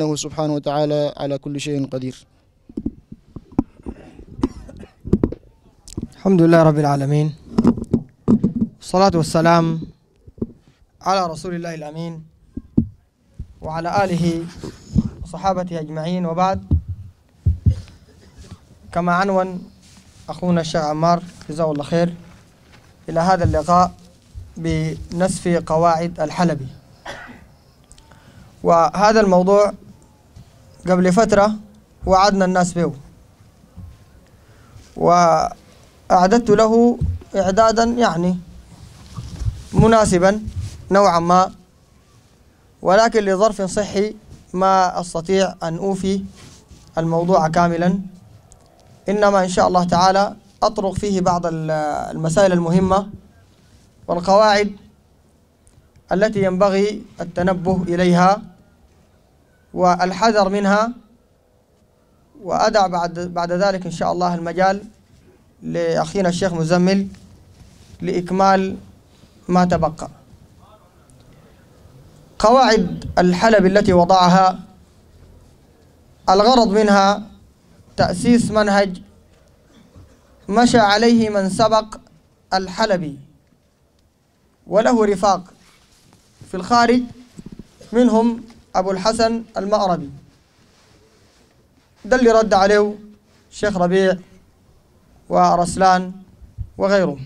إنه سبحانه وتعالى على كل شيء قدير الحمد لله رب العالمين الصلاة والسلام على رسول الله الأمين وعلى آله وصحابته أجمعين وبعد كما عنون أخونا الشيخ عمار جزاه الله خير إلى هذا اللقاء بنسف قواعد الحلبي وهذا الموضوع قبل فترة وعدنا الناس به وأعددت له إعدادا يعني مناسبا نوعا ما ولكن لظرف صحي ما أستطيع أن أوفي الموضوع كاملا إنما إن شاء الله تعالى أطرق فيه بعض المسائل المهمة والقواعد التي ينبغي التنبه إليها والحذر منها وأدع بعد بعد ذلك إن شاء الله المجال لأخينا الشيخ مزمل لإكمال ما تبقى قواعد الحلب التي وضعها الغرض منها تأسيس منهج مشى عليه من سبق الحلبي وله رفاق في الخارج منهم أبو الحسن المأربي ده اللي رد عليه الشيخ ربيع ورسلان وغيره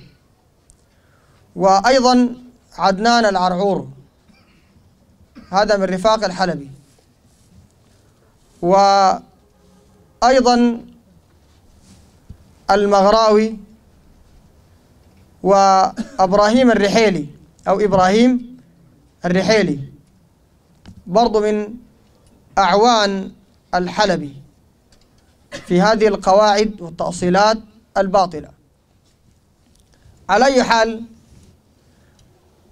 وأيضا عدنان العرعور هذا من رفاق الحلبي وأيضا المغراوي وإبراهيم الرحيلي أو إبراهيم الرحيلي برضو من أعوان الحلبي في هذه القواعد والتأصيلات الباطلة على أي حال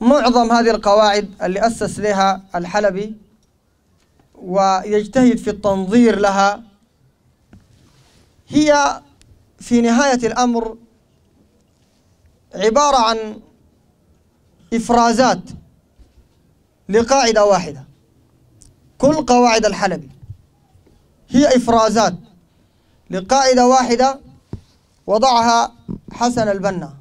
معظم هذه القواعد اللي أسس لها الحلبي ويجتهد في التنظير لها هي في نهاية الأمر عبارة عن إفرازات لقاعدة واحدة كل قواعد الحلبي هي إفرازات لقاعدة واحدة وضعها حسن البنا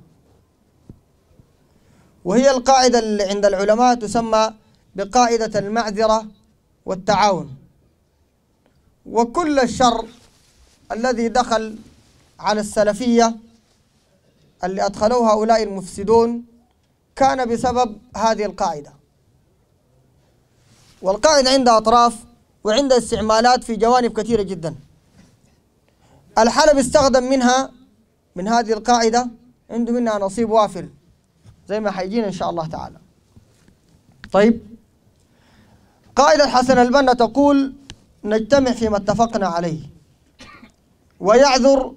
وهي القاعدة اللي عند العلماء تسمى بقاعدة المعذرة والتعاون وكل الشر الذي دخل على السلفية اللي أدخلوه هؤلاء المفسدون كان بسبب هذه القاعدة والقاعدة عندها أطراف وعندها استعمالات في جوانب كثيرة جدا الحلب استخدم منها من هذه القاعدة عنده منها نصيب وافر زي ما حيجينا إن شاء الله تعالى طيب قاعدة الحسن البنا تقول نجتمع فيما اتفقنا عليه ويعذر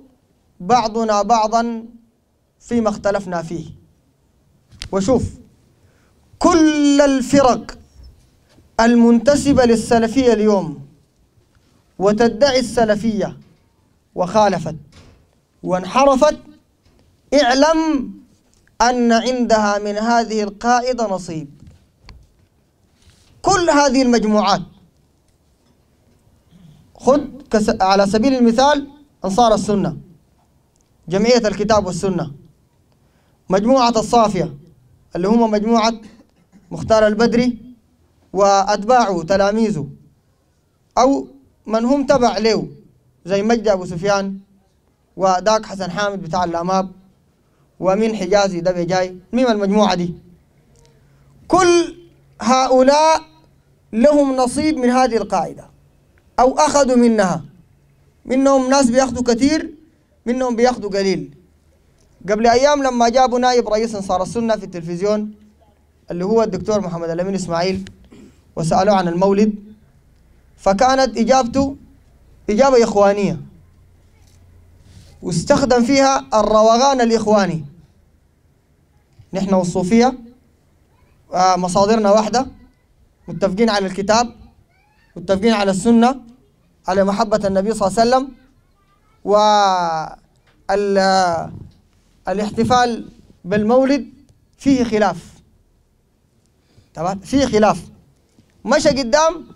بعضنا بعضا فيما اختلفنا فيه وشوف كل الفرق المنتسبة للسلفية اليوم وتدعي السلفية وخالفت وانحرفت اعلم أن عندها من هذه القائدة نصيب كل هذه المجموعات خذ على سبيل المثال أنصار السنة جمعية الكتاب والسنة مجموعة الصافية اللي هم مجموعة مختار البدري وأتباعه تلاميذه أو من هم تبع له زي مجد أبو سفيان وداك حسن حامد بتاع الأماب ومين حجازي ده جاي مين المجموعة دي كل هؤلاء لهم نصيب من هذه القاعدة أو أخذوا منها منهم ناس بياخذوا كثير منهم بياخذوا قليل قبل أيام لما جابوا نائب رئيس أنصار السنة في التلفزيون اللي هو الدكتور محمد الأمين إسماعيل وسألوه عن المولد فكانت إجابته إجابة إخوانية واستخدم فيها الروغان الإخواني نحن والصوفية آه، مصادرنا واحدة متفقين على الكتاب متفقين على السنة على محبة النبي صلى الله عليه وسلم و الاحتفال بالمولد فيه خلاف تمام فيه خلاف مشى قدام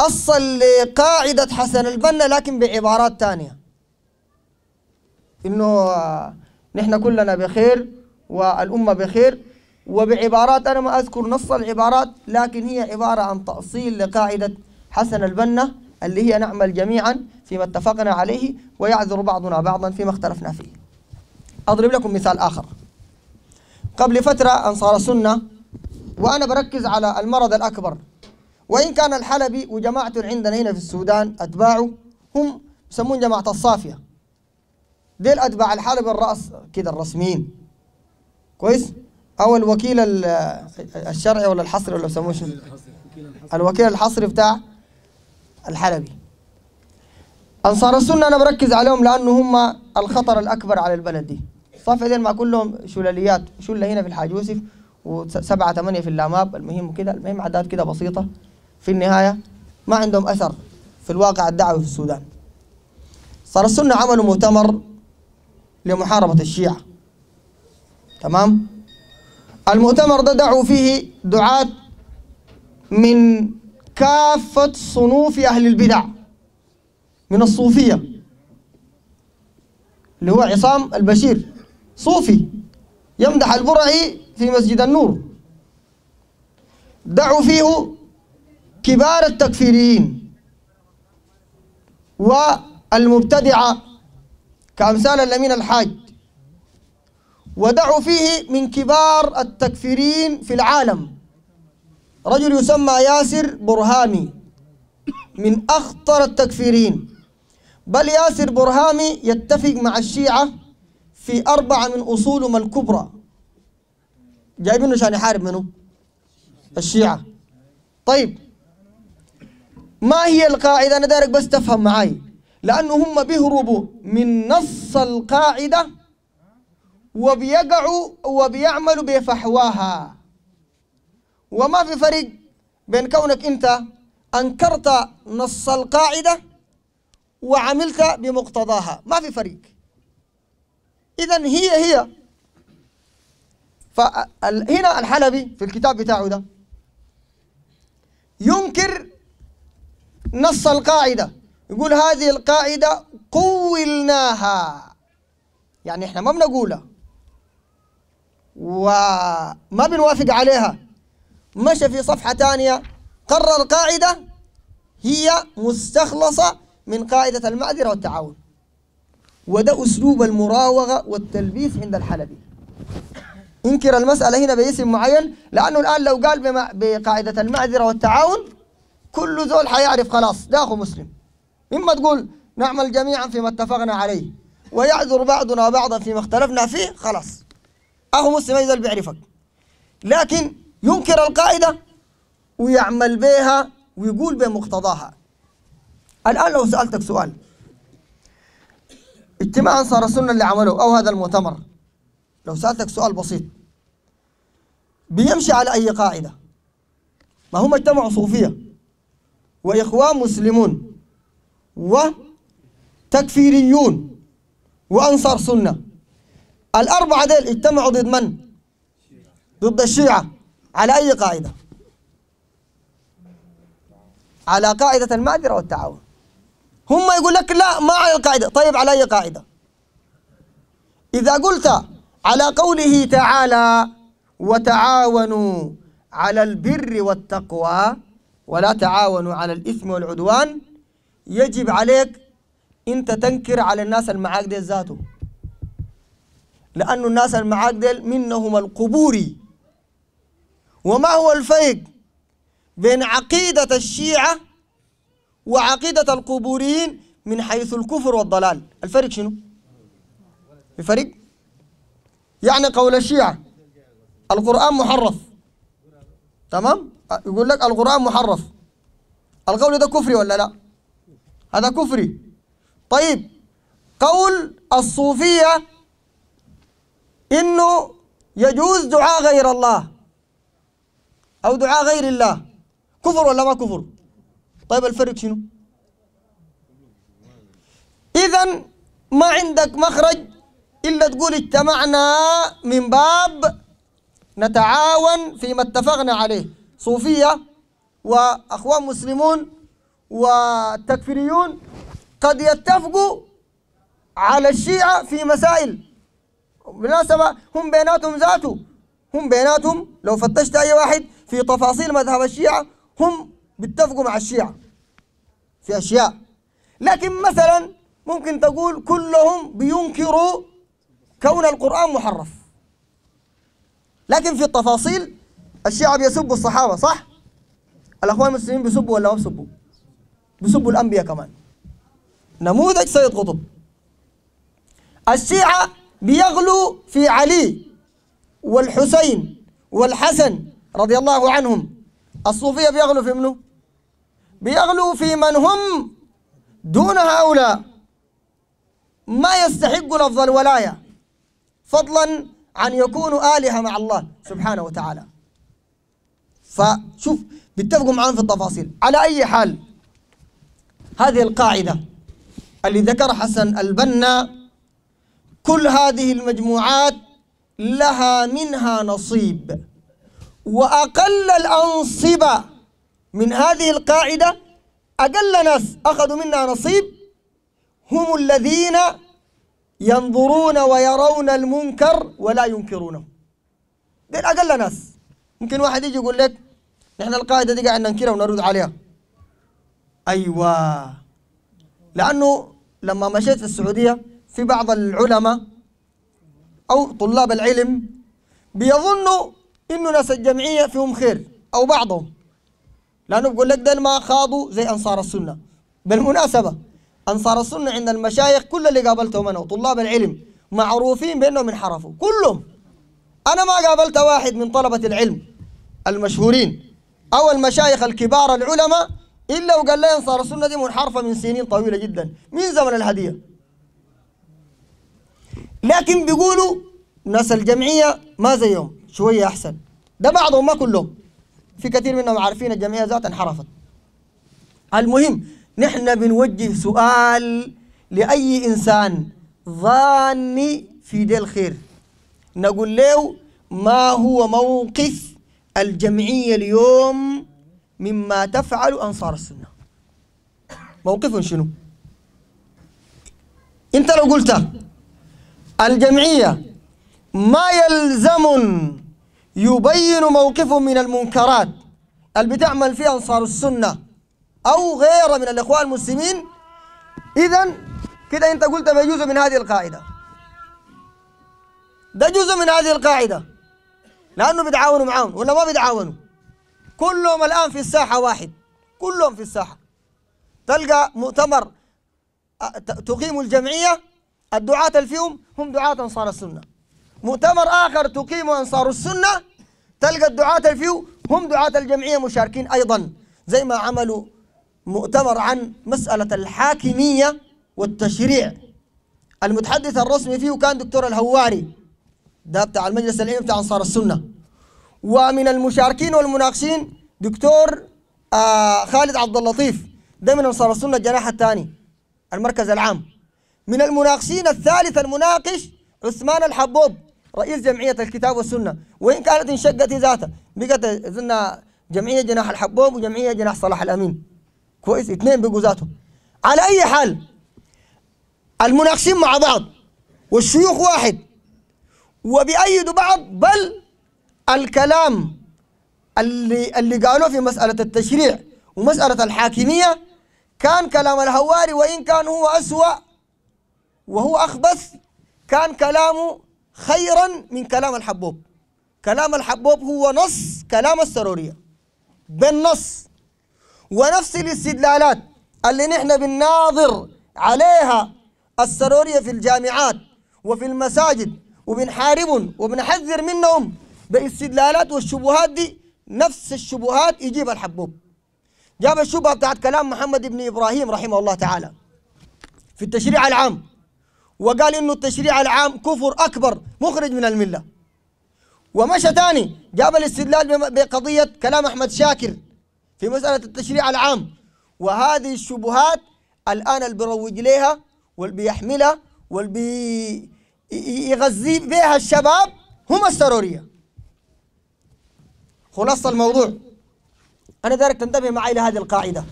أصل لقاعدة حسن البنا لكن بعبارات تانية إنه آه، نحن كلنا بخير والأمة بخير وبعبارات أنا ما أذكر نص العبارات لكن هي عبارة عن تأصيل لقاعدة حسن البنا اللي هي نعمل جميعا فيما اتفقنا عليه ويعذر بعضنا بعضا فيما اختلفنا فيه أضرب لكم مثال آخر قبل فترة أنصار السنة وأنا بركز على المرض الأكبر وإن كان الحلبي وجماعة عندنا هنا في السودان أتباعه هم يسمون جماعة الصافية ديل أتباع الحلبي الرأس كده الرسميين كويس أو الوكيل الشرعي ولا الحصري ولا بيسموه شو الوكيل الحصري بتاع الحلبي أنصار السنة أنا بركز عليهم لأنه هم الخطر الأكبر على البلد دي صافي ديل ما كلهم شلاليات شلة هنا في الحاج يوسف وسبعة ثمانية في اللاماب المهم كده المهم عداد كده بسيطة في النهاية ما عندهم أثر في الواقع الدعوي في السودان صار السنة عملوا مؤتمر لمحاربة الشيعة تمام المؤتمر ده دعوا فيه دعاة من كافة صنوف أهل البدع من الصوفية اللي هو عصام البشير صوفي يمدح البرعي في مسجد النور دعوا فيه كبار التكفيريين والمبتدعة كأمثال الأمين الحاج ودعوا فيه من كبار التكفيرين في العالم رجل يسمى ياسر برهامي من أخطر التكفيرين بل ياسر برهامي يتفق مع الشيعة في أربعة من أصولهم الكبرى جايبينه عشان يحارب منه الشيعة طيب ما هي القاعدة أنا دارك بس تفهم معي لأنه هم بيهربوا من نص القاعدة وبيقعوا وبيعملوا بفحواها وما في فرق بين كونك أنت أنكرت نص القاعدة وعملت بمقتضاها ما في فريق إذا هي هي فهنا الحلبي في الكتاب بتاعه ده ينكر نص القاعدة يقول هذه القاعدة قولناها يعني احنا ما بنقولها وما بنوافق عليها مشى في صفحة ثانية قرر القاعدة هي مستخلصة من قاعدة المعذرة والتعاون وده أسلوب المراوغة والتلبيس عند الحلبي انكر المسألة هنا باسم معين لأنه الآن لو قال بقاعدة المعذرة والتعاون كل زول حيعرف خلاص ده أخو مسلم إما تقول نعمل جميعا فيما اتفقنا عليه ويعذر بعضنا بعضا فيما اختلفنا فيه خلاص أخو مسلم أيضا بيعرفك لكن ينكر القاعدة ويعمل بها ويقول بمقتضاها الآن لو سألتك سؤال اجتماع أنصار السنة اللي عملوه أو هذا المؤتمر لو سألتك سؤال بسيط بيمشي على أي قاعدة ما هم اجتمعوا صوفية وإخوان مسلمون وتكفيريون وأنصار سنة الأربعة ديل اجتمعوا ضد من؟ ضد الشيعة على أي قاعدة؟ على قاعدة المعذرة والتعاون هم يقول لك لا ما على القاعدة طيب على أي قاعدة؟ إذا قلت على قوله تعالى وتعاونوا على البر والتقوى ولا تعاونوا على الإثم والعدوان يجب عليك أنت تنكر على الناس المعاك ذاته لأنه الناس المعاك منهم القبوري وما هو الفرق بين عقيدة الشيعة وعقيدة القبوريين من حيث الكفر والضلال الفرق شنو؟ الفرق يعني قول الشيعة القرآن محرف تمام؟ يقول لك القرآن محرف القول ده كفري ولا لا هذا كفري طيب قول الصوفية إنه يجوز دعاء غير الله أو دعاء غير الله كفر ولا ما كفر طيب الفرق شنو إذا ما عندك مخرج إلا تقول اجتمعنا من باب نتعاون فيما اتفقنا عليه صوفية وأخوان مسلمون وتكفيريون قد يتفقوا على الشيعة في مسائل بالمناسبة هم بيناتهم ذاته هم بيناتهم لو فتشت أي واحد في تفاصيل مذهب الشيعة هم بيتفقوا مع الشيعة في أشياء لكن مثلا ممكن تقول كلهم بينكروا كون القرآن محرف لكن في التفاصيل الشعب يسب الصحابة صح؟ الأخوان المسلمين بيسبوا ولا ما بيسبوا؟ بيسبوا الأنبياء كمان نموذج سيد قطب الشيعة بيغلوا في علي والحسين والحسن رضي الله عنهم الصوفية بيغلوا في منه؟ بيغلوا في من هم دون هؤلاء ما يستحق لفظ الولاية فضلا عن يكونوا آلهة مع الله سبحانه وتعالى فشوف بيتفقوا معاهم في التفاصيل على أي حال هذه القاعدة اللي ذكر حسن البنا كل هذه المجموعات لها منها نصيب وأقل الأنصبة من هذه القاعدة أقل ناس أخذوا منها نصيب هم الذين ينظرون ويرون المنكر ولا ينكرونه أقل ناس ممكن واحد يجي يقول لك نحن القاعدة دي قاعد ننكرها ونرد عليها أيوة لأنه لما مشيت في السعودية في بعض العلماء أو طلاب العلم بيظنوا إنه ناس الجمعية فيهم خير أو بعضهم لأنه بقول لك ده ما خاضوا زي أنصار السنة بالمناسبة أنصار السنة عند المشايخ كل اللي قابلتهم أنا وطلاب العلم معروفين بأنهم انحرفوا كلهم أنا ما قابلت واحد من طلبة العلم المشهورين أو المشايخ الكبار العلماء إلا وقال لهم صار السنة دي منحرفة من سنين طويلة جدا من زمن الهدية لكن بيقولوا ناس الجمعية ما زيهم شوية أحسن ده بعضهم ما كلهم في كثير منهم عارفين الجمعية ذاتها انحرفت المهم نحن بنوجه سؤال لأي إنسان ظاني في دي الخير نقول له ما هو موقف الجمعية اليوم مما تفعل أنصار السنة موقف شنو أنت لو قلت الجمعية ما يلزم يبين موقف من المنكرات اللي بتعمل فيها أنصار السنة أو غيره من الإخوان المسلمين إذا كده أنت قلت بجزء من هذه القاعدة ده جزء من هذه القاعدة لأنه بيتعاونوا معاهم ولا ما بيتعاونوا كلهم الآن في الساحة واحد كلهم في الساحة تلقى مؤتمر تقيم الجمعية الدعاة فيهم هم دعاة أنصار السنة مؤتمر آخر تقيم أنصار السنة تلقى الدعاة الفيو هم دعاة الجمعية مشاركين أيضا زي ما عملوا مؤتمر عن مسألة الحاكمية والتشريع المتحدث الرسمي فيه كان دكتور الهواري ده بتاع المجلس العلمي بتاع انصار السنه ومن المشاركين والمناقشين دكتور آه خالد عبد اللطيف ده من انصار السنه الجناح الثاني المركز العام من المناقشين الثالث المناقش عثمان الحبوب رئيس جمعيه الكتاب والسنه وان كانت انشقت ذاته بقت زلنا جمعيه جناح الحبوب وجمعيه جناح صلاح الامين كويس اثنين بقوا ذاته على اي حال المناقشين مع بعض والشيوخ واحد وبيأيدوا بعض بل الكلام اللي اللي قالوه في مسألة التشريع ومسألة الحاكمية كان كلام الهواري وإن كان هو أسوأ وهو أخبث كان كلامه خيرا من كلام الحبوب كلام الحبوب هو نص كلام السرورية بالنص ونفس الاستدلالات اللي نحن بنناظر عليها السرورية في الجامعات وفي المساجد وبنحاربهم وبنحذر منهم باستدلالات والشبهات دي نفس الشبهات يجيب الحبوب جاب الشبهة بتاعت كلام محمد بن إبراهيم رحمه الله تعالى في التشريع العام وقال إنه التشريع العام كفر أكبر مخرج من الملة ومشى ثاني جاب الاستدلال بقضية كلام أحمد شاكر في مسألة التشريع العام وهذه الشبهات الآن اللي بيروج ليها واللي بيحملها واللي يغذي بها الشباب هم السرورية خلاصة الموضوع أنا ذلك تنتبه معي لهذه القاعدة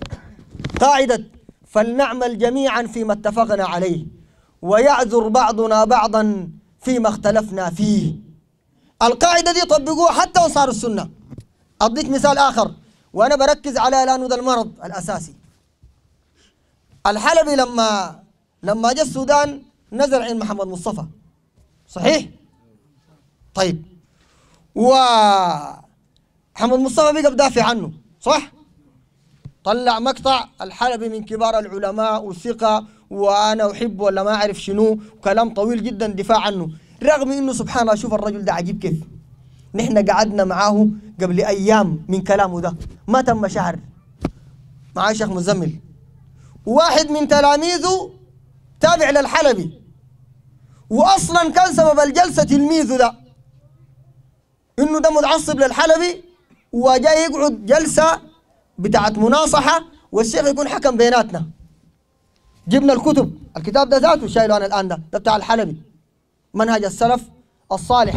قاعدة فلنعمل جميعا فيما اتفقنا عليه ويعذر بعضنا بعضا فيما اختلفنا فيه القاعدة دي طبقوها حتى وصاروا السنة أضيك مثال آخر وأنا بركز على لأنه ده المرض الأساسي الحلبي لما لما جاء السودان نزل عين محمد مصطفى صحيح طيب و محمد مصطفى بقى بدافع عنه صح طلع مقطع الحلبي من كبار العلماء وثقة وأنا أحب ولا ما أعرف شنو وكلام طويل جدا دفاع عنه رغم أنه سبحان الله شوف الرجل ده عجيب كيف نحن قعدنا معاه قبل أيام من كلامه ده ما تم شهر معاه شيخ مزمل واحد من تلاميذه تابع للحلبي واصلا كان سبب الجلسه تلميذه ده انه ده متعصب للحلبي وجاي يقعد جلسه بتاعت مناصحه والشيخ يكون حكم بيناتنا جبنا الكتب الكتاب ده ذاته شايله انا الان ده ده بتاع الحلبي منهج السلف الصالح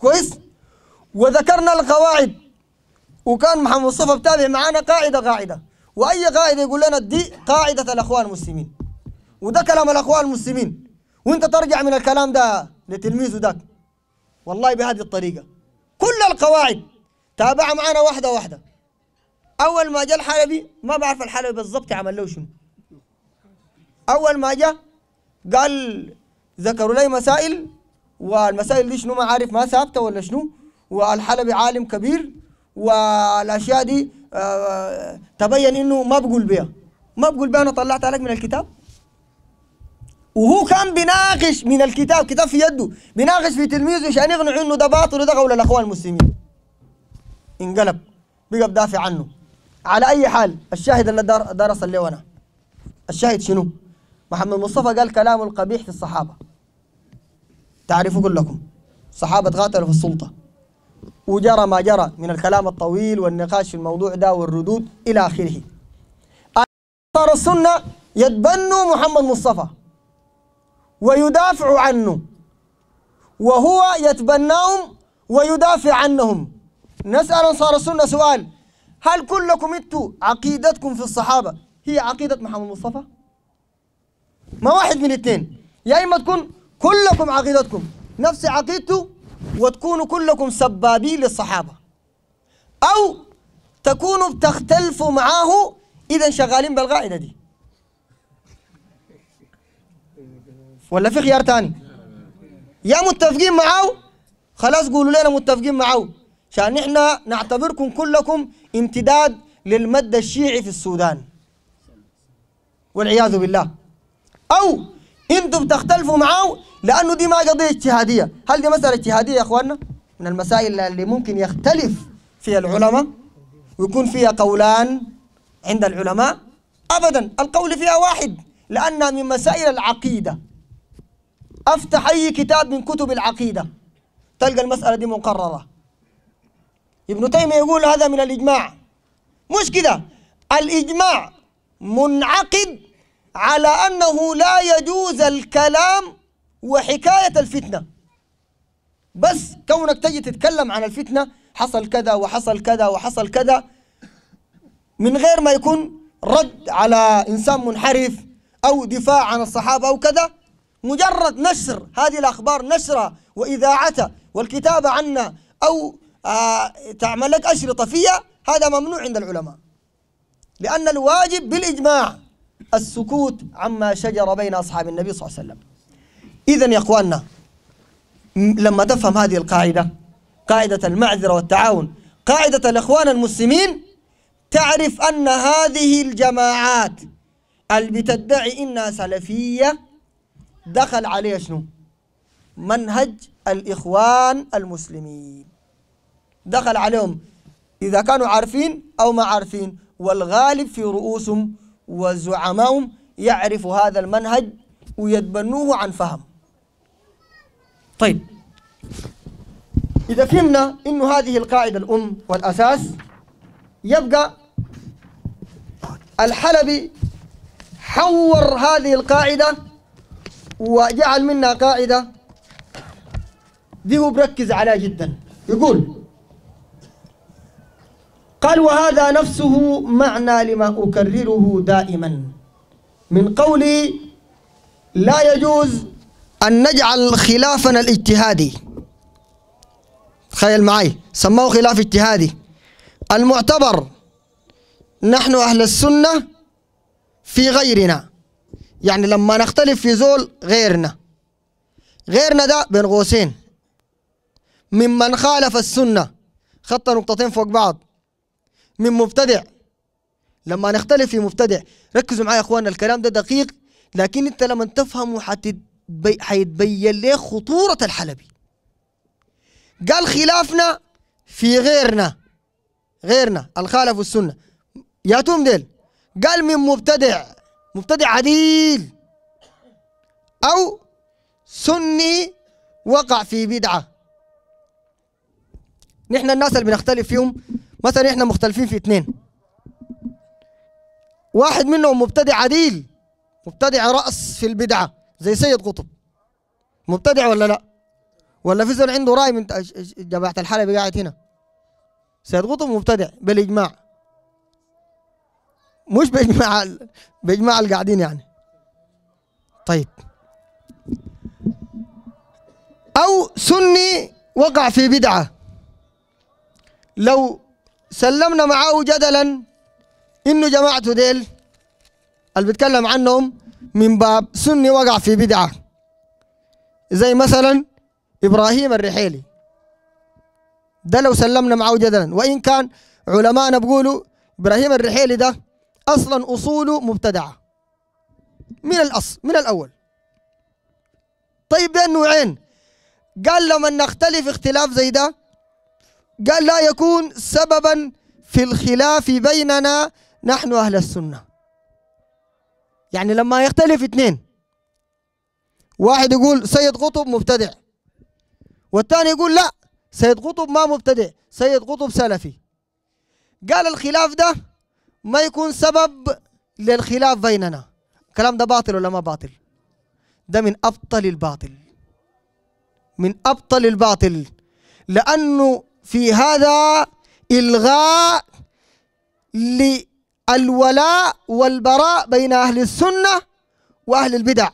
كويس وذكرنا القواعد وكان محمد مصطفى بتابع معانا قاعده قاعده واي قاعده يقول لنا دي قاعده الاخوان المسلمين وده كلام الاخوان المسلمين وانت ترجع من الكلام ده لتلميذه ذاك والله بهذه الطريقة كل القواعد تابع معنا واحدة واحدة أول ما جاء الحلبي ما بعرف الحلبي بالضبط عمل له شنو أول ما جاء قال ذكروا لي مسائل والمسائل دي شنو ما عارف ما ثابتة ولا شنو والحلبي عالم كبير والأشياء دي آه، تبين إنه ما بقول بها ما بقول بها أنا طلعت عليك من الكتاب وهو كان بيناقش من الكتاب كتاب في يده بيناقش في تلميذه عشان يغنوا انه ده باطل وده قول الاخوان المسلمين انقلب بقى بدافع عنه على اي حال الشاهد اللي دار درس اللي وانا الشاهد شنو محمد مصطفى قال كلامه القبيح في الصحابه تعرفوا كلكم الصحابه تقاتلوا في السلطه وجرى ما جرى من الكلام الطويل والنقاش في الموضوع ده والردود الى اخره انصار السنه يتبنوا محمد مصطفى ويدافع عنه وهو يتبناهم ويدافع عنهم نسأل أنصار السنة سؤال هل كلكم انتوا عقيدتكم في الصحابة هي عقيدة محمد مصطفى؟ ما واحد من اثنين يا إما تكون كلكم عقيدتكم نفس عقيدته وتكونوا كلكم سبابين للصحابة أو تكونوا بتختلفوا معاه إذا شغالين بالقاعدة دي ولا في خيار تاني يا متفقين معه خلاص قولوا لنا متفقين معه عشان احنا نعتبركم كلكم امتداد للمد الشيعي في السودان والعياذ بالله او انتم بتختلفوا معه لانه دي ما قضيه اجتهاديه هل دي مساله اجتهاديه يا اخواننا من المسائل اللي ممكن يختلف فيها العلماء ويكون فيها قولان عند العلماء ابدا القول فيها واحد لانها من مسائل العقيده افتح اي كتاب من كتب العقيده تلقى المساله دي مقرره ابن تيميه يقول هذا من الاجماع مش كده الاجماع منعقد على انه لا يجوز الكلام وحكايه الفتنه بس كونك تجي تتكلم عن الفتنه حصل كذا وحصل كذا وحصل كذا من غير ما يكون رد على انسان منحرف او دفاع عن الصحابه او كذا مجرد نشر هذه الأخبار نشرها وإذاعتها والكتابة عنها أو آه تعمل لك أشرطة فيها هذا ممنوع عند العلماء لأن الواجب بالإجماع السكوت عما شجر بين أصحاب النبي صلى الله عليه وسلم إذا يا إخواننا لما تفهم هذه القاعدة قاعدة المعذرة والتعاون قاعدة الإخوان المسلمين تعرف أن هذه الجماعات اللي بتدعي إنها سلفية دخل عليه شنو منهج الإخوان المسلمين دخل عليهم إذا كانوا عارفين أو ما عارفين والغالب في رؤوسهم وزعمائهم يعرف هذا المنهج ويتبنوه عن فهم طيب إذا فهمنا أن هذه القاعدة الأم والأساس يبقى الحلبي حور هذه القاعدة وجعل منا قاعدة دي هو بركز عليها جدا يقول قال وهذا نفسه معنى لما أكرره دائما من قولي لا يجوز أن نجعل خلافنا الاجتهادي تخيل معي سموه خلاف اجتهادي المعتبر نحن أهل السنة في غيرنا يعني لما نختلف في زول غيرنا غيرنا ده بين قوسين ممن خالف السنة خط نقطتين فوق بعض من مبتدع لما نختلف في مبتدع ركزوا معايا يا اخوان الكلام ده دقيق لكن انت لما تفهمه حتتبي... حيتبين ليه خطورة الحلبي قال خلافنا في غيرنا غيرنا الخالف السنة يا توم ديل قال من مبتدع مبتدع عديل أو سني وقع في بدعة نحن الناس اللي بنختلف فيهم مثلا احنا مختلفين في اثنين واحد منهم مبتدع عديل مبتدع رأس في البدعة زي سيد قطب مبتدع ولا لا ولا في زول عنده رأي من جماعة الحلبة قاعد هنا سيد قطب مبتدع بالإجماع مش باجماع باجماع اللي قاعدين يعني طيب او سني وقع في بدعه لو سلمنا معاه جدلا انه جماعته ديل اللي بيتكلم عنهم من باب سني وقع في بدعه زي مثلا ابراهيم الرحيلي ده لو سلمنا معاه جدلا وان كان علماءنا بيقولوا ابراهيم الرحيلي ده اصلا اصوله مبتدعه من الاصل من الاول طيب ده النوعين قال لما نختلف اختلاف زي ده قال لا يكون سببا في الخلاف بيننا نحن اهل السنه يعني لما يختلف اثنين واحد يقول سيد قطب مبتدع والثاني يقول لا سيد قطب ما مبتدع سيد قطب سلفي قال الخلاف ده ما يكون سبب للخلاف بيننا الكلام ده باطل ولا ما باطل ده من أبطل الباطل من أبطل الباطل لأنه في هذا إلغاء للولاء والبراء بين أهل السنة وأهل البدع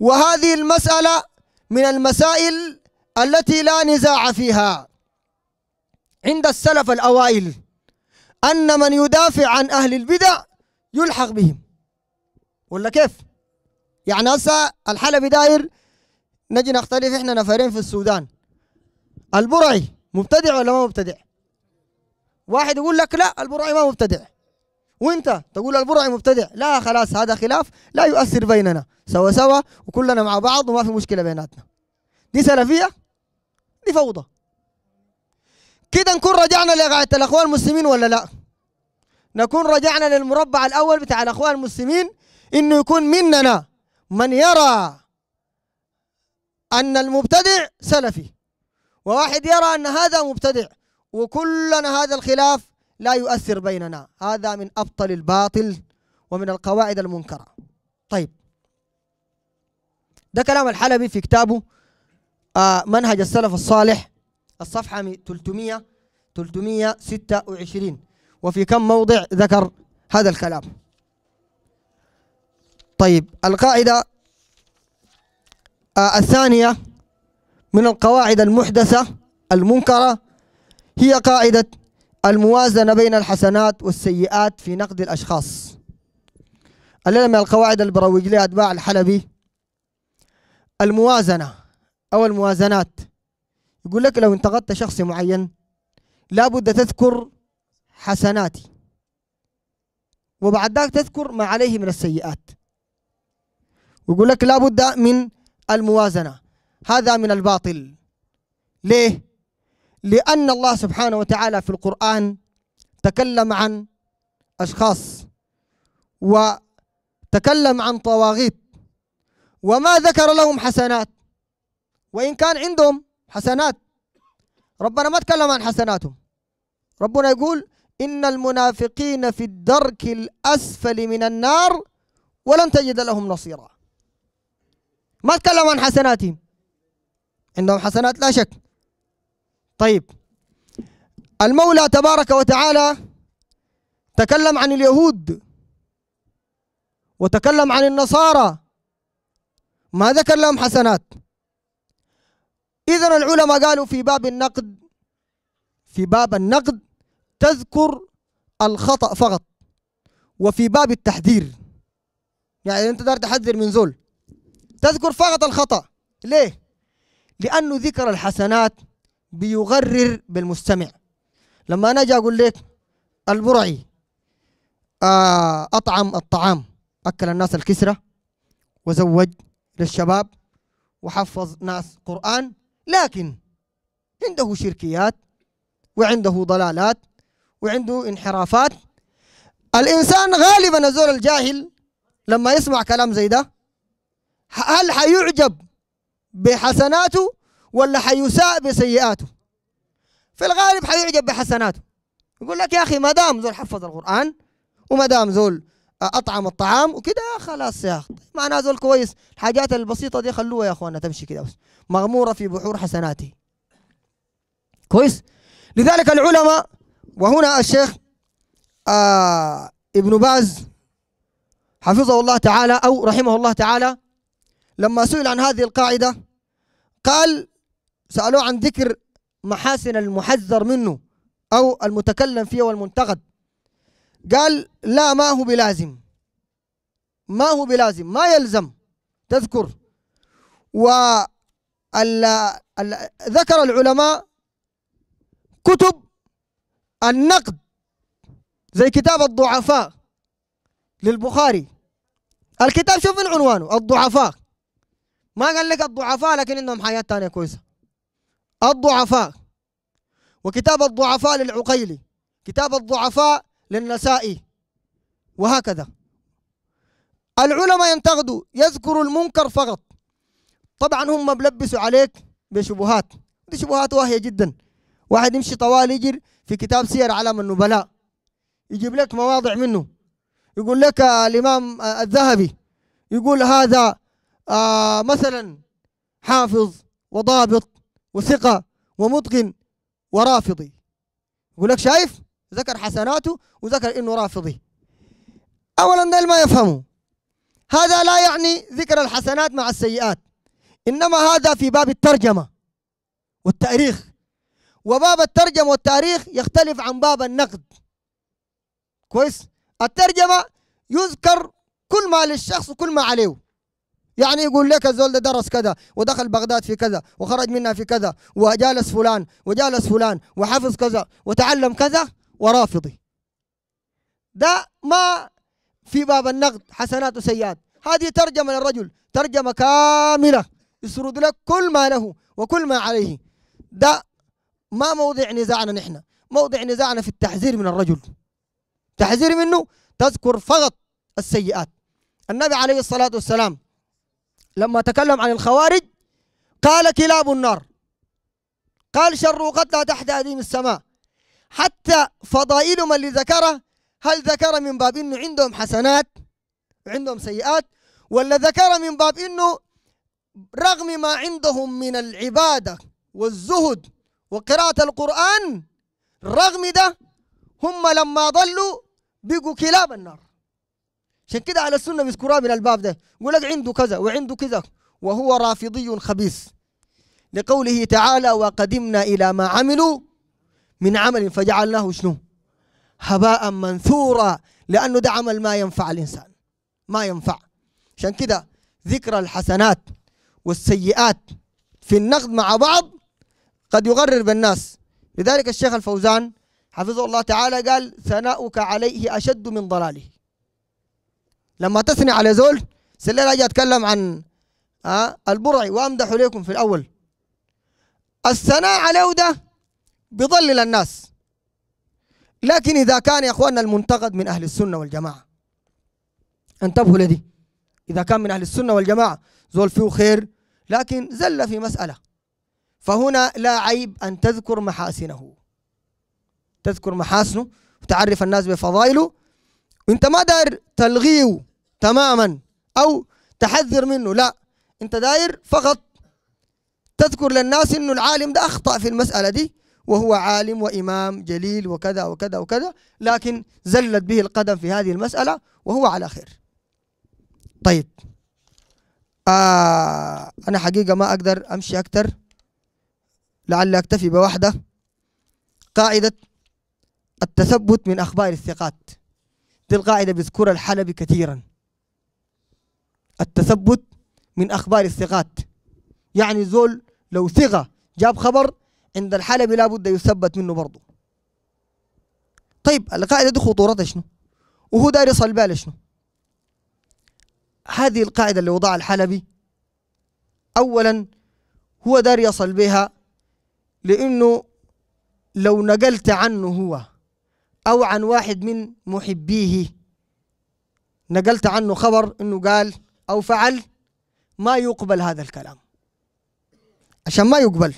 وهذه المسألة من المسائل التي لا نزاع فيها عند السلف الأوائل أن من يدافع عن أهل البدع يلحق بهم ولا كيف؟ يعني هسه الحلبي داير نجي نختلف احنا نفرين في السودان البرعي مبتدع ولا ما مبتدع؟ واحد يقول لك لا البرعي ما مبتدع وانت تقول البرعي مبتدع لا خلاص هذا خلاف لا يؤثر بيننا سوا سوا وكلنا مع بعض وما في مشكله بيناتنا دي سلفيه دي فوضى كده نكون رجعنا لقاعدة الأخوان المسلمين ولا لا؟ نكون رجعنا للمربع الأول بتاع الأخوان المسلمين إنه يكون مننا من يرى أن المبتدع سلفي وواحد يرى أن هذا مبتدع وكلنا هذا الخلاف لا يؤثر بيننا هذا من أبطل الباطل ومن القواعد المنكرة طيب ده كلام الحلبي في كتابه آه منهج السلف الصالح الصفحة 300 326 وفي كم موضع ذكر هذا الكلام طيب القاعدة آه الثانية من القواعد المحدثة المنكرة هي قاعدة الموازنة بين الحسنات والسيئات في نقد الأشخاص الليلة من القواعد اللي لها أتباع الحلبي الموازنة أو الموازنات يقول لك لو انتقدت شخص معين لابد تذكر حسناتي وبعد ذلك تذكر ما عليه من السيئات ويقول لك لابد من الموازنة هذا من الباطل ليه؟ لأن الله سبحانه وتعالى في القرآن تكلم عن أشخاص وتكلم عن طواغيت وما ذكر لهم حسنات وإن كان عندهم حسنات ربنا ما تكلم عن حسناتهم ربنا يقول إن المنافقين في الدرك الأسفل من النار ولن تجد لهم نصيرا ما تكلم عن حسناتهم عندهم حسنات لا شك طيب المولى تبارك وتعالى تكلم عن اليهود وتكلم عن النصارى ما ذكر لهم حسنات إذا العلماء قالوا في باب النقد في باب النقد تذكر الخطأ فقط وفي باب التحذير يعني أنت دار تحذر من زول تذكر فقط الخطأ ليه؟ لأنه ذكر الحسنات بيغرر بالمستمع لما أنا أجي أقول لك البرعي آه، أطعم الطعام أكل الناس الكسرة وزوج للشباب وحفظ ناس قرآن لكن عنده شركيات وعنده ضلالات وعنده انحرافات الإنسان غالبا الزول الجاهل لما يسمع كلام زي ده هل حيعجب بحسناته ولا حيساء بسيئاته في الغالب حيعجب بحسناته يقول لك يا أخي ما دام زول حفظ القرآن وما دام زول اطعم الطعام وكده خلاص يا اخي طيب، معناه زول كويس الحاجات البسيطه دي خلوها يا اخوانا تمشي كده بس مغموره في بحور حسناته كويس لذلك العلماء وهنا الشيخ آه ابن باز حفظه الله تعالى او رحمه الله تعالى لما سئل عن هذه القاعده قال سالوه عن ذكر محاسن المحذر منه او المتكلم فيه والمنتقد قال لا ما هو بلازم ما هو بلازم ما يلزم تذكر و ذكر العلماء كتب النقد زي كتاب الضعفاء للبخاري الكتاب شوف من عنوانه الضعفاء ما قال لك الضعفاء لكن عندهم حياة ثانيه كويسة الضعفاء وكتاب الضعفاء للعقيلي كتاب الضعفاء للنساء وهكذا العلماء ينتقدوا يذكروا المنكر فقط طبعا هم بلبسوا عليك بشبهات دي شبهات واهية جدا واحد يمشي طوال يجر في كتاب سير علم النبلاء يجيب لك مواضع منه يقول لك الإمام الذهبي يقول هذا آه مثلا حافظ وضابط وثقة ومتقن ورافضي يقول لك شايف ذكر حسناته وذكر انه رافضي اولا ده ما يفهموا هذا لا يعني ذكر الحسنات مع السيئات انما هذا في باب الترجمه والتاريخ وباب الترجمه والتاريخ يختلف عن باب النقد كويس الترجمه يذكر كل ما للشخص وكل ما عليه يعني يقول لك الزول ده درس كذا ودخل بغداد في كذا وخرج منها في كذا وجالس فلان وجالس فلان وحفظ كذا وتعلم كذا ورافضي ده ما في باب النقد حسنات وسيئات هذه ترجمة للرجل ترجمة كاملة يسرد لك كل ما له وكل ما عليه ده ما موضع نزاعنا نحن موضع نزاعنا في التحذير من الرجل تحذير منه تذكر فقط السيئات النبي عليه الصلاة والسلام لما تكلم عن الخوارج قال كلاب النار قال شر قتلى تحت أديم السماء حتى فضائل من اللي ذكره هل ذكر من باب انه عندهم حسنات وعندهم سيئات ولا ذكر من باب انه رغم ما عندهم من العباده والزهد وقراءه القران رغم ده هم لما ضلوا بقوا كلاب النار عشان كده على السنه بيذكروها من الباب ده يقول لك عنده كذا وعنده كذا وهو رافضي خبيث لقوله تعالى وقدمنا الى ما عملوا من عمل فجعلناه شنو هباء منثورا لأنه ده عمل ما ينفع الإنسان ما ينفع عشان كده ذكر الحسنات والسيئات في النقد مع بعض قد يغرر بالناس لذلك الشيخ الفوزان حفظه الله تعالى قال ثناؤك عليه أشد من ضلاله لما تثني على زول سلال أجي أتكلم عن آه، البرعي وأمدح اليكم في الأول الثناء عليه ده بيضلل الناس لكن إذا كان يا أخواننا المنتقد من أهل السنة والجماعة انتبهوا لدي إذا كان من أهل السنة والجماعة زول فيه خير لكن زل في مسألة فهنا لا عيب أن تذكر محاسنه تذكر محاسنه وتعرف الناس بفضائله وانت ما داير تلغيه تماما أو تحذر منه لا انت داير فقط تذكر للناس انه العالم ده اخطا في المساله دي وهو عالم وإمام جليل وكذا وكذا وكذا لكن زلت به القدم في هذه المسألة وهو على خير طيب آه أنا حقيقة ما أقدر أمشي أكثر لعل أكتفي بواحدة قاعدة التثبت من أخبار الثقات دي القاعدة بيذكرها الحلبي كثيرا التثبت من أخبار الثقات يعني زول لو ثقة جاب خبر عند الحلبي لابد يثبت منه برضه طيب القاعدة دي خطورتها شنو؟ وهو داير يصل بال شنو؟ هذه القاعدة اللي وضعها الحلبي أولا هو داير يصل بها لأنه لو نقلت عنه هو أو عن واحد من محبيه نقلت عنه خبر أنه قال أو فعل ما يقبل هذا الكلام عشان ما يقبل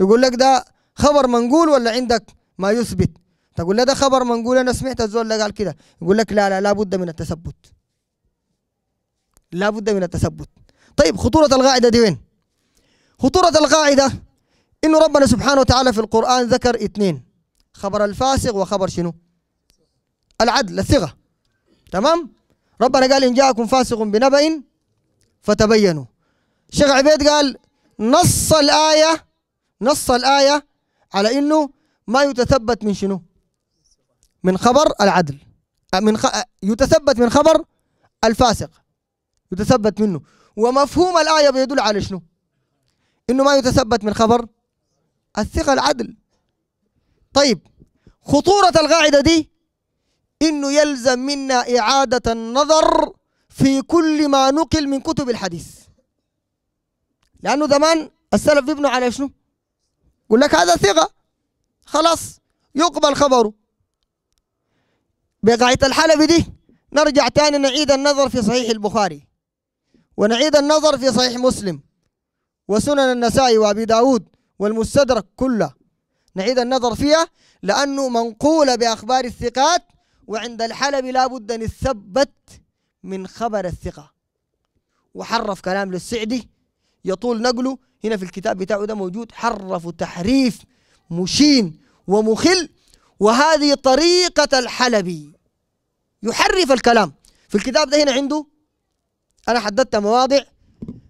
يقول لك ده خبر منقول ولا عندك ما يثبت تقول له ده خبر منقول انا سمعت الزول ده قال كده يقول لك لا لا لابد من التثبت لابد من التثبت طيب خطورة القاعدة دي وين؟ خطورة القاعدة إنه ربنا سبحانه وتعالى في القرآن ذكر اثنين خبر الفاسق وخبر شنو؟ العدل الثقة تمام؟ ربنا قال إن جاءكم فاسق بنبأ فتبينوا شيخ عبيد قال نص الآية نص الآية على أنه ما يتثبت من شنو من خبر العدل من خ... يتثبت من خبر الفاسق يتثبت منه ومفهوم الآية بيدل على شنو إنه ما يتثبت من خبر الثقة العدل طيب خطورة القاعدة دي إنه يلزم منا إعادة النظر في كل ما نقل من كتب الحديث لأنه زمان السلف بيبنوا على شنو يقول لك هذا ثقة خلاص يقبل خبره بقاعة الحلبي دي نرجع تاني نعيد النظر في صحيح البخاري ونعيد النظر في صحيح مسلم وسنن النسائي وابي داود والمستدرك كله نعيد النظر فيها لأنه منقولة بأخبار الثقات وعند الحلبي لابد أن يثبت من خبر الثقة وحرف كلام للسعدي يطول نقله هنا في الكتاب بتاعه ده موجود حرفوا تحريف مشين ومخل وهذه طريقة الحلبي يحرف الكلام في الكتاب ده هنا عنده أنا حددت مواضع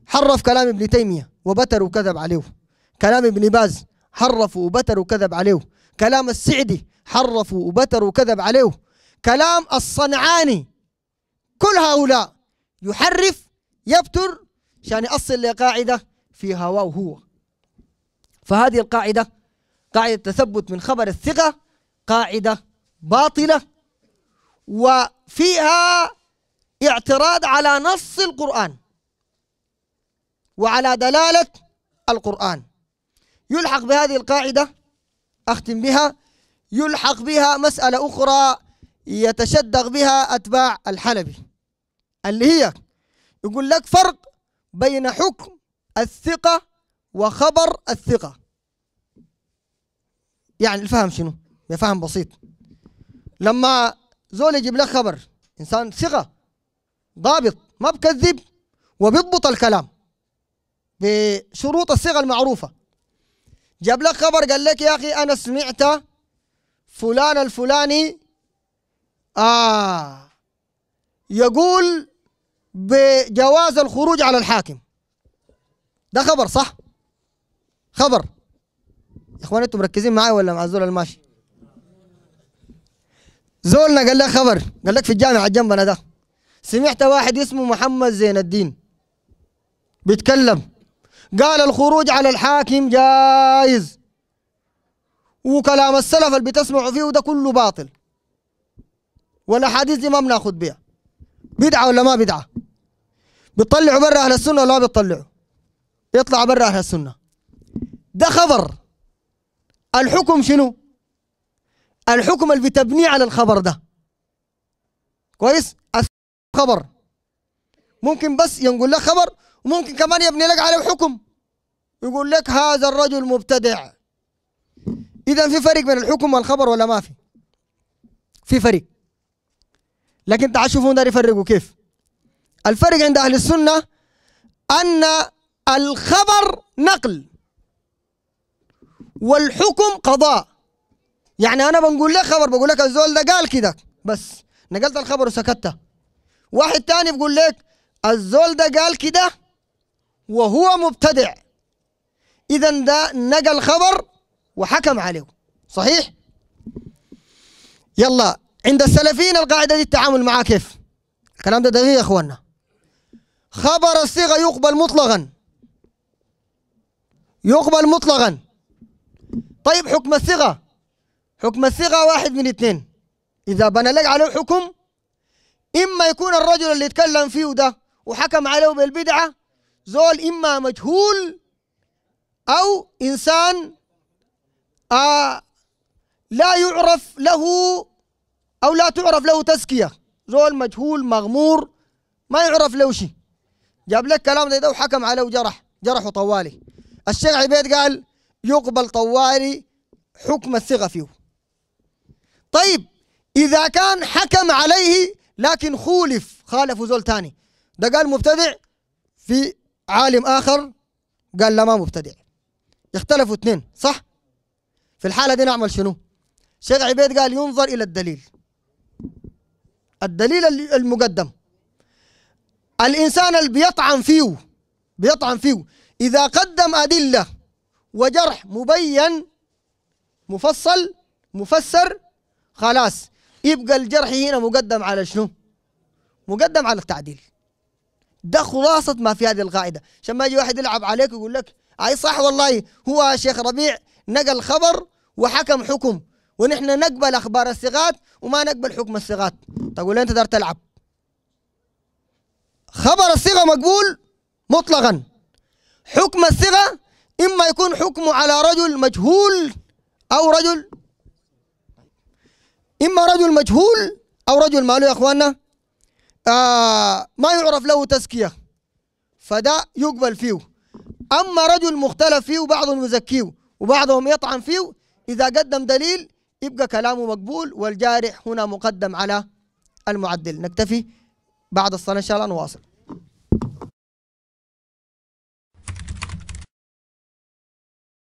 حرف كلام ابن تيمية وبتر وكذب عليه كلام ابن باز حرف وبتر وكذب عليه كلام السعدي حرف وبتر وكذب عليه كلام الصنعاني كل هؤلاء يحرف يبتر عشان يأصل لقاعدة في هواه هو فهذه القاعدة قاعدة التثبت من خبر الثقة قاعدة باطلة وفيها اعتراض على نص القرآن وعلى دلالة القرآن يلحق بهذه القاعدة أختم بها يلحق بها مسألة أخرى يتشدق بها أتباع الحلبي اللي هي يقول لك فرق بين حكم الثقة وخبر الثقة يعني الفهم شنو؟ فهم بسيط لما زول يجيب لك خبر انسان ثقة ضابط ما بكذب وبيضبط الكلام بشروط الثقة المعروفة جاب لك خبر قال لك يا أخي أنا سمعت فلان الفلاني آه يقول بجواز الخروج على الحاكم ده خبر صح خبر يا اخوان انتوا مركزين معايا ولا مع الزول الماشي زولنا قال لك خبر قال لك في الجامعه جنبنا ده سمعت واحد اسمه محمد زين الدين بيتكلم قال الخروج على الحاكم جائز وكلام السلف اللي بتسمعوا فيه ده كله باطل والاحاديث دي ما بناخذ بيها بدعه ولا ما بدعه بيطلعوا برا اهل السنه ولا ما بيطلعوا يطلع برا اهل السنه ده خبر الحكم شنو الحكم اللي بتبنيه على الخبر ده كويس خبر ممكن بس ينقل لك خبر وممكن كمان يبني لك عليه حكم يقول لك هذا الرجل مبتدع اذا في فرق بين الحكم والخبر ولا ما في في فرق لكن تعال شوفوا ده يفرقوا كيف الفرق عند اهل السنه ان الخبر نقل والحكم قضاء يعني انا بنقول لك خبر بقول لك الزول ده قال كده بس نقلت الخبر وسكتت واحد تاني بقول لك الزول ده قال كده وهو مبتدع اذا ده نقل خبر وحكم عليه صحيح يلا عند السلفيين القاعده دي التعامل معاه كيف الكلام ده دقيق يا اخواننا خبر الصيغه يقبل مطلقا يقبل مطلقا طيب حكم الثقة حكم الثقة واحد من اثنين إذا بنى لك عليه حكم إما يكون الرجل اللي يتكلم فيه ده وحكم عليه بالبدعة زول إما مجهول أو إنسان آه لا يعرف له أو لا تعرف له تزكية زول مجهول مغمور ما يعرف له شيء جاب لك كلام زي ده وحكم عليه وجرح جرحه طوالي الشيخ عبيد قال يقبل طوالي حكم الثقة فيه طيب إذا كان حكم عليه لكن خولف خالف زول تاني ده قال مبتدع في عالم آخر قال لا ما مبتدع اختلفوا اثنين صح في الحالة دي نعمل شنو الشيخ عبيد قال ينظر إلى الدليل الدليل المقدم الإنسان اللي بيطعن فيه بيطعن فيه إذا قدم أدلة وجرح مبين مفصل مفسر خلاص يبقى الجرح هنا مقدم على شنو؟ مقدم على التعديل ده خلاصة ما في هذه القاعدة عشان ما يجي واحد يلعب عليك ويقول لك أي صح والله هو شيخ ربيع نقل خبر وحكم حكم ونحن نقبل أخبار الصيغات وما نقبل حكم الصيغات تقول طيب، أنت دار تلعب خبر الصيغة مقبول مطلقا حكم الثقة إما يكون حكمه على رجل مجهول أو رجل إما رجل مجهول أو رجل ماله يا أخواننا آه ما يعرف له تزكية فده يقبل فيه أما رجل مختلف فيه بعضهم يزكيه وبعضهم يطعن فيه إذا قدم دليل يبقى كلامه مقبول والجارح هنا مقدم على المعدل نكتفي بعد الصلاة إن شاء الله نواصل